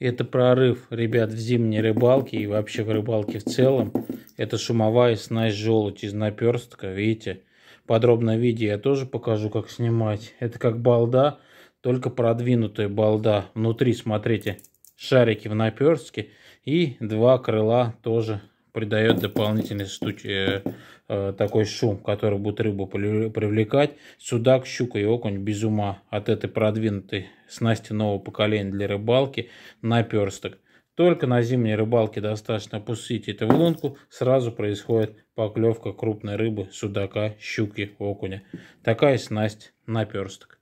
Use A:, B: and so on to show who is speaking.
A: Это прорыв, ребят, в зимней рыбалке и вообще в рыбалке в целом. Это шумовая снасть желудь из наперстка, видите. Подробно видео я тоже покажу, как снимать. Это как балда, только продвинутая балда. Внутри, смотрите, шарики в наперстке и два крыла тоже придает дополнительный штуки э, такой шум, который будет рыбу привлекать. Судак, щука и окунь без ума от этой продвинутой снасти нового поколения для рыбалки наперсток. Только на зимней рыбалке достаточно пустить это в лунку, сразу происходит поклевка крупной рыбы, судака, щуки, окуня. Такая снасть наперсток.